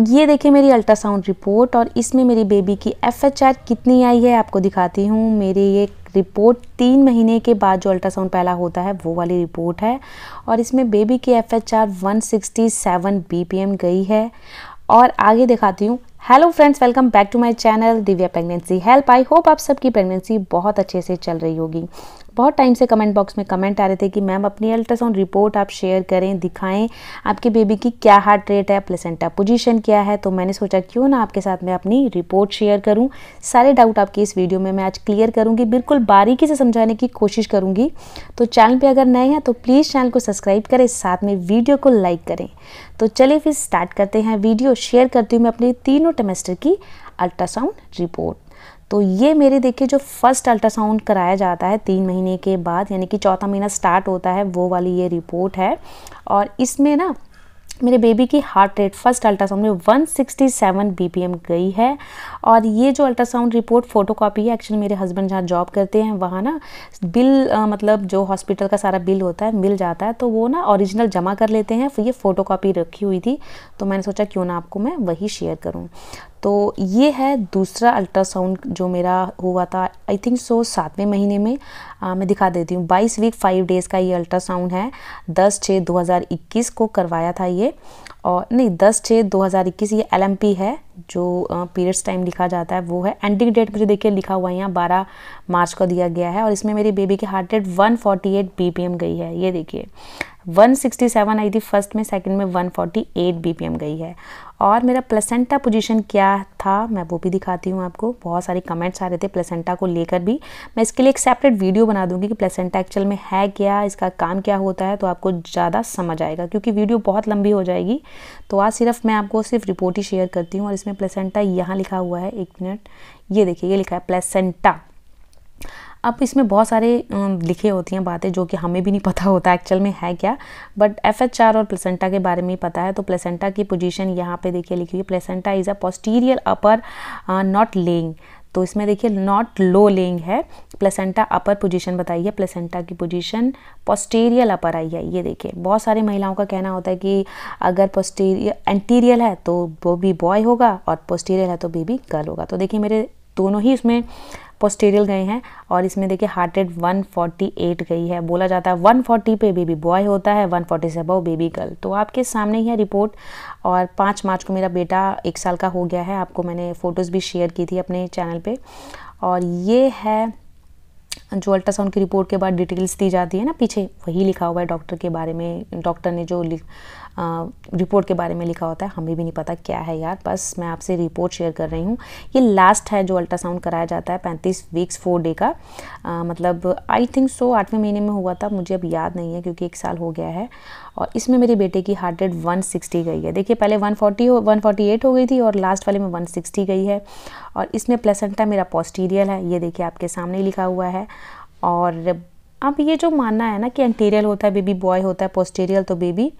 ये देखिए मेरी अल्ट्रासाउंड रिपोर्ट और इसमें मेरी बेबी की एफ कितनी आई है आपको दिखाती हूँ मेरी ये रिपोर्ट तीन महीने के बाद जो अल्ट्रासाउंड पहला होता है वो वाली रिपोर्ट है और इसमें बेबी की F H R one sixty seven B P M गई है और आगे दिखाती हूँ hello friends welcome back to my channel Divya pregnancy help I hope आप सबकी प्रेगनेंसी बहुत अच्छे से चल रही होगी बहुत टाइम से कमेंट बॉक्स में कमेंट आ रहे थे कि मैम अपनी अल्ट्रासाउंड रिपोर्ट आप शेयर करें दिखाएं आपके बेबी की क्या हार्ट रेट है प्लेसेंटा पोजीशन क्या है तो मैंने सोचा क्यों ना आपके साथ मैं अपनी रिपोर्ट शेयर करूं सारे डाउट आपके इस वीडियो में मैं आज क्लियर करूंगी बिल्कुल बारीकी से समझाने की कोशिश करूंगी तो चैनल पर अगर नए हैं तो प्लीज़ चैनल को सब्सक्राइब करें साथ में वीडियो को लाइक करें तो चलिए फिर स्टार्ट करते हैं वीडियो शेयर करती हूँ मैं अपनी तीनों टेमेस्टर की अल्ट्रासाउंड रिपोर्ट तो ये मेरे देखिए जो फर्स्ट अल्ट्रासाउंड कराया जाता है तीन महीने के बाद यानी कि चौथा महीना स्टार्ट होता है वो वाली ये रिपोर्ट है और इसमें ना मेरे बेबी की हार्ट रेट फर्स्ट अल्ट्रासाउंड में 167 बीपीएम गई है और ये जो अल्ट्रासाउंड रिपोर्ट फोटोकॉपी है एक्चुअली मेरे हस्बैंड जहाँ जॉब करते हैं वहाँ ना बिल आ, मतलब जो हॉस्पिटल का सारा बिल होता है मिल जाता है तो वो ना ओरिजिनल जमा कर लेते हैं फिर ये फ़ोटोकॉपी रखी हुई थी तो मैंने सोचा क्यों ना आपको मैं वही शेयर करूँ तो ये है दूसरा अल्ट्रासाउंड जो मेरा हुआ था आई थिंक सो सातवें महीने में आ, मैं दिखा देती हूँ बाईस वीक फाइव डेज़ का ये अल्ट्रासाउंड है दस छः दो हज़ार इक्कीस को करवाया था ये और नहीं दस छः दो हज़ार इक्कीस ये एल है जो पीरियड्स टाइम लिखा जाता है वो है एंडिंग डेट मुझे देखिए लिखा हुआ है यहाँ बारह मार्च को दिया गया है और इसमें मेरी बेबी की heart rate one forty eight B P M गई है ये देखिए 167 आई थी फर्स्ट में सेकंड में 148 बीपीएम गई है और मेरा प्लेसेंटा पोजीशन क्या था मैं वो भी दिखाती हूँ आपको बहुत सारे कमेंट्स आ रहे थे प्लेसेंटा को लेकर भी मैं इसके लिए एक सेपरेट वीडियो बना दूँगी कि प्लेसेंटा एक्चुअल में है क्या इसका काम क्या होता है तो आपको ज़्यादा समझ आएगा क्योंकि वीडियो बहुत लंबी हो जाएगी तो आज सिर्फ मैं आपको सिर्फ रिपोर्ट ही शेयर करती हूँ और इसमें प्लेसेंटा यहाँ लिखा हुआ है एक मिनट ये देखिए ये लिखा है प्लेसेंटा अब इसमें बहुत सारे लिखे होती हैं बातें जो कि हमें भी नहीं पता होता एक्चुअल में है क्या बट एफ एच आर और प्लेसेंटा के बारे में पता है तो प्लेसेंटा की पोजीशन यहाँ पे देखिए लिखी हुई है placenta is a posterior upper not laying तो इसमें देखिए नॉट लो लेइंग है प्लेसेंटा अपर पोजीशन बताइए प्लेसेंटा की पोजीशन पोस्टीरियल अपर आई है ये देखिए बहुत सारी महिलाओं का कहना होता है कि अगर पोस्टीरियर एंटीरियल है तो वो भी बॉय होगा और पोस्टीरियल है तो बेबी गर्ल होगा तो देखिए मेरे दोनों ही इसमें पोस्टेरियल गए हैं और इसमें देखिए हार्ट रेट 148 गई है बोला जाता है 140 पे बेबी बॉय होता है 140 से अबव बेबी गर्ल तो आपके सामने ही है रिपोर्ट और पाँच मार्च को मेरा बेटा एक साल का हो गया है आपको मैंने फ़ोटोज़ भी शेयर की थी अपने चैनल पर और ये है जो अल्ट्रासाउंड की रिपोर्ट के बाद डिटेल्स दी जाती है ना पीछे वही लिखा हुआ है डॉक्टर के बारे में डॉक्टर ने जो लिख रिपोर्ट के बारे में लिखा होता है हमें भी नहीं पता क्या है यार बस मैं आपसे रिपोर्ट शेयर कर रही हूँ ये लास्ट है जो अल्ट्रासाउंड कराया जाता है पैंतीस वीक्स फोर डे का आ, मतलब आई थिंक सो आठवें महीने में हुआ था मुझे अब याद नहीं है क्योंकि एक साल हो गया है और इसमें मेरे बेटे की हार्ट रेट वन गई है देखिए पहले वन हो हो गई थी और लास्ट वाले में वन गई है और इसमें प्लेसेंटा मेरा पॉस्टीरियल है ये देखिए आपके सामने लिखा हुआ है और अब ये जो मानना है ना कि एंटीरियल होता है बेबी बॉय होता है पोस्टेरियल तो बेबी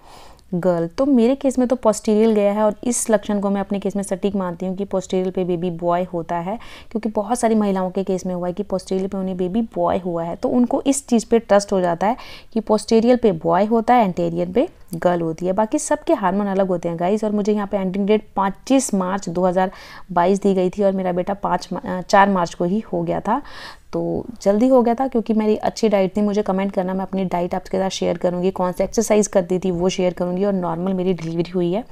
गर्ल तो मेरे केस में तो पोस्टीरियल गया है और इस लक्षण को मैं अपने केस में सटीक मानती हूँ कि पोस्टीरियल पे बेबी बॉय होता है क्योंकि बहुत सारी महिलाओं के केस में हुआ है कि पोस्टीरियल पे उन्हें बेबी बॉय हुआ है तो उनको इस चीज़ पर ट्रस्ट हो जाता है कि पोस्टीरियल पे बॉय होता है एंटेरियर पे गर्ल होती है बाकी सबके हार्मोन अलग होते हैं गाइज और मुझे यहाँ पे एंडिंग डेट पच्चीस मार्च 2022 दी गई थी और मेरा बेटा पाँच चार मार्च को ही हो गया था तो जल्दी हो गया था क्योंकि मेरी अच्छी डाइट थी मुझे कमेंट करना मैं अपनी डाइट आपके साथ शेयर करूँगी कौन सी एक्सरसाइज करती थी वो शेयर करूँगी और नॉर्मल मेरी डिलीवरी हुई है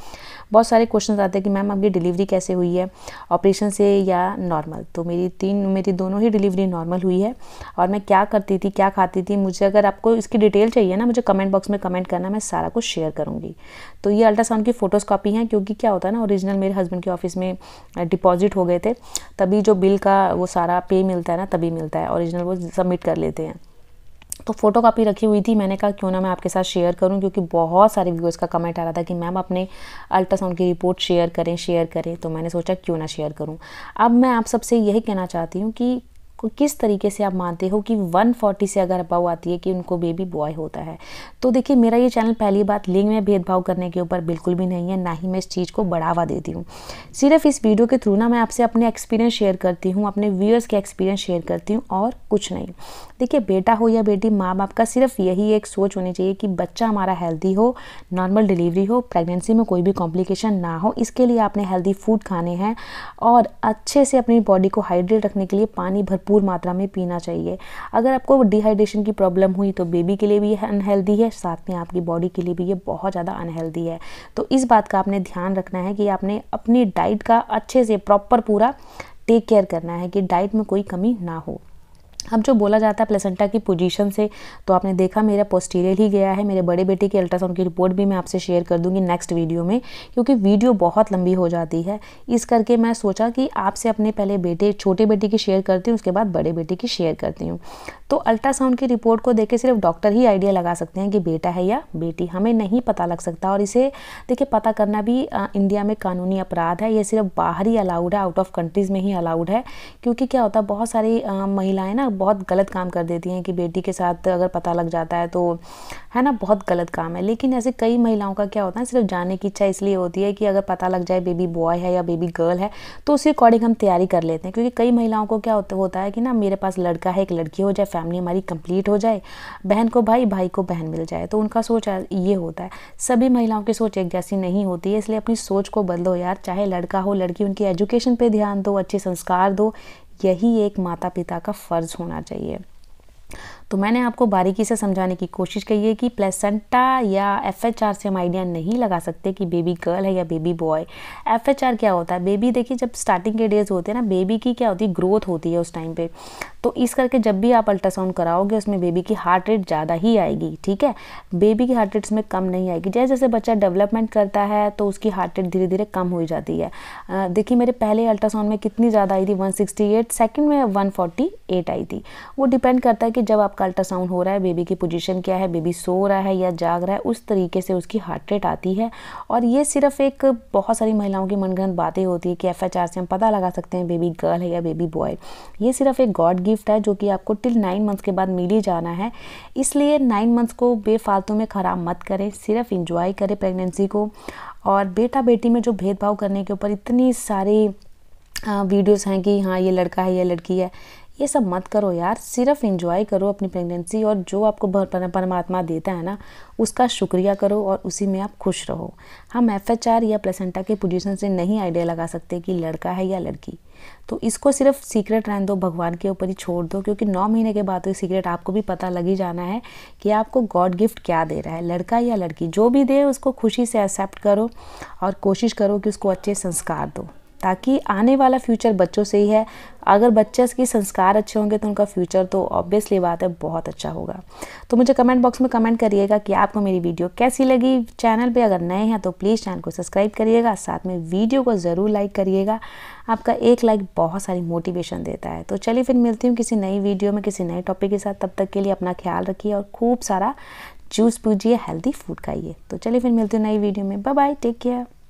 बहुत सारे क्वेश्चन आते हैं कि मैम आपकी डिलीवरी कैसे हुई है ऑपरेशन से या नॉर्मल तो मेरी तीन मेरी दोनों ही डिलीवरी नॉर्मल हुई है और मैं क्या करती थी क्या खाती थी मुझे अगर आपको इसकी डिटेल चाहिए ना मुझे कमेंट बॉक्स में कमेंट करना मैं सारा कुछ शेयर करूँगी तो ये अल्ट्रासाउंड की फ़ोटोज़ कॉपी हैं क्योंकि क्या होता है ना ओरिजिनल मेरे हस्बैंड के ऑफिस में डिपॉजिट हो गए थे तभी जो बिल का वो सारा पे मिलता है ना तभी मिलता है ओरिजिनल वो सबमिट कर लेते हैं तो फोटो कापी रखी हुई थी मैंने कहा क्यों ना मैं आपके साथ शेयर करूं क्योंकि बहुत सारे व्यूअर्स का कमेंट आ रहा था कि मैम अपने अल्ट्रासाउंड की रिपोर्ट शेयर करें शेयर करें तो मैंने सोचा क्यों ना शेयर करूं अब मैं आप सबसे यही कहना चाहती हूं कि को किस तरीके से आप मानते हो कि 140 से अगर अबाउ आती है कि उनको बेबी बॉय होता है तो देखिए मेरा ये चैनल पहली बात लिंग में भेदभाव करने के ऊपर बिल्कुल भी नहीं है ना ही मैं इस चीज़ को बढ़ावा देती हूँ सिर्फ इस वीडियो के थ्रू ना मैं आपसे अपने एक्सपीरियंस शेयर करती हूँ अपने व्यूअर्स के एक्सपीरियंस शेयर करती हूँ और कुछ नहीं देखिए बेटा हो या बेटी माँ बाप का सिर्फ यही एक सोच होनी चाहिए कि बच्चा हमारा हेल्दी हो नॉर्मल डिलीवरी हो प्रेगनेंसी में कोई भी कॉम्प्लिकेशन ना हो इसके लिए आपने हेल्दी फूड खाने हैं और अच्छे से अपनी बॉडी को हाइड्रेट रखने के लिए पानी भरपूर भरपूर मात्रा में पीना चाहिए अगर आपको डिहाइड्रेशन की प्रॉब्लम हुई तो बेबी के लिए भी यह अनहेल्दी है साथ में आपकी बॉडी के लिए भी ये बहुत ज़्यादा अनहेल्दी है तो इस बात का आपने ध्यान रखना है कि आपने अपनी डाइट का अच्छे से प्रॉपर पूरा टेक केयर करना है कि डाइट में कोई कमी ना हो अब जो बोला जाता है प्लेसेंटा की पोजीशन से तो आपने देखा मेरा पोस्टीरियर ही गया है मेरे बड़े बेटे की अल्ट्रासाउंड की रिपोर्ट भी मैं आपसे शेयर कर दूंगी नेक्स्ट वीडियो में क्योंकि वीडियो बहुत लंबी हो जाती है इस करके मैं सोचा कि आपसे अपने पहले बेटे छोटे बेटे की शेयर करती हूँ उसके बाद बड़े बेटे की शेयर करती हूँ तो अल्ट्रासाउंड की रिपोर्ट को देख के सिर्फ डॉक्टर ही आइडिया लगा सकते हैं कि बेटा है या बेटी हमें नहीं पता लग सकता और इसे देखिए पता करना भी इंडिया में कानूनी अपराध है ये सिर्फ बाहर ही अलाउड है आउट ऑफ कंट्रीज़ में ही अलाउड है क्योंकि क्या होता है बहुत सारी महिलाएं ना बहुत गलत काम कर देती हैं कि बेटी के साथ अगर पता लग जाता है तो है ना बहुत गलत काम है लेकिन ऐसे कई महिलाओं का क्या होता है सिर्फ जाने की इच्छा इसलिए होती है कि अगर पता लग जाए बेबी बॉय है या बेबी गर्ल है तो उसके अकॉर्डिंग हम तैयारी कर लेते हैं क्योंकि कई महिलाओं को क्या होता है कि ना मेरे पास लड़का है एक लड़की हो जाए फैमिली हमारी कंप्लीट हो जाए बहन को भाई भाई को बहन मिल जाए तो उनका सोच ये होता है सभी महिलाओं की सोच एक जैसी नहीं होती है इसलिए अपनी सोच को बदलो यार चाहे लड़का हो लड़की उनकी एजुकेशन पर ध्यान दो अच्छे संस्कार दो यही एक माता पिता का फ़र्ज़ होना चाहिए तो मैंने आपको बारीकी से समझाने की कोशिश की है कि प्लेसेंटा या एफ से हम आइडिया नहीं लगा सकते कि बेबी गर्ल है या बेबी बॉय एफ क्या होता है बेबी देखिए जब स्टार्टिंग के डेज होते हैं ना बेबी की क्या होती है ग्रोथ होती है उस टाइम पर तो इस करके जब भी आप अल्ट्रासाउंड कराओगे उसमें बेबी की हार्ट रेट ज़्यादा ही आएगी ठीक है बेबी की हार्ट रेट उसमें कम नहीं आएगी जैसे जैसे बच्चा डेवलपमेंट करता है तो उसकी हार्ट रेट धीरे धीरे कम हो जाती है देखिए मेरे पहले अल्ट्रासाउंड में कितनी ज़्यादा आई थी एट सेकेंड में एट आई थी वो डिपेंड करता है कि जब आपका का अल्ट्रासाउंड हो रहा है बेबी की पोजीशन क्या है बेबी सो रहा है या जाग रहा है उस तरीके से उसकी हार्ट रेट आती है और ये सिर्फ एक बहुत सारी महिलाओं की मनगढ़ंत बातें होती है कि एफ से हम पता लगा सकते हैं बेबी गर्ल है या बेबी बॉय ये सिर्फ एक गॉड गिफ्ट है जो कि आपको टिल नाइन मंथ्स के बाद मिल ही जाना है इसलिए नाइन मंथ्स को बेफालतू में ख़राब मत करें सिर्फ इंजॉय करें प्रेगनेंसी को और बेटा बेटी में जो भेदभाव करने के ऊपर इतनी सारी वीडियोस हैं कि हाँ ये लड़का है ये लड़की है ये सब मत करो यार सिर्फ इन्जॉय करो अपनी प्रेगनेंसी और जो आपको परमात्मा देता है ना उसका शुक्रिया करो और उसी में आप खुश रहो हम एफ या प्लेसेंटा के पोजीशन से नहीं आइडिया लगा सकते कि लड़का है या लड़की तो इसको सिर्फ सीक्रेट रहने दो भगवान के ऊपर ही छोड़ दो क्योंकि नौ महीने के बाद तो सीक्रेट आपको भी पता लग ही जाना है कि आपको गॉड गिफ्ट क्या दे रहा है लड़का या लड़की जो भी दे उसको खुशी से एक्सेप्ट करो और कोशिश करो कि उसको अच्छे संस्कार दो ताकि आने वाला फ्यूचर बच्चों से ही है अगर बच्चे के संस्कार अच्छे होंगे तो उनका फ्यूचर तो ऑब्वियसली बात है बहुत अच्छा होगा तो मुझे कमेंट बॉक्स में कमेंट करिएगा कि आपको मेरी वीडियो कैसी लगी चैनल पे अगर नए हैं तो प्लीज़ चैनल को सब्सक्राइब करिएगा साथ में वीडियो को ज़रूर लाइक करिएगा आपका एक लाइक बहुत सारी मोटिवेशन देता है तो चलिए फिर मिलती हूँ किसी नई वीडियो में किसी नए टॉपिक के साथ तब तक के लिए अपना ख्याल रखिए और खूब सारा जूस पूजिए हेल्दी फूड खाइए तो चलिए फिर मिलती हूँ नई वीडियो में बाय टेक केयर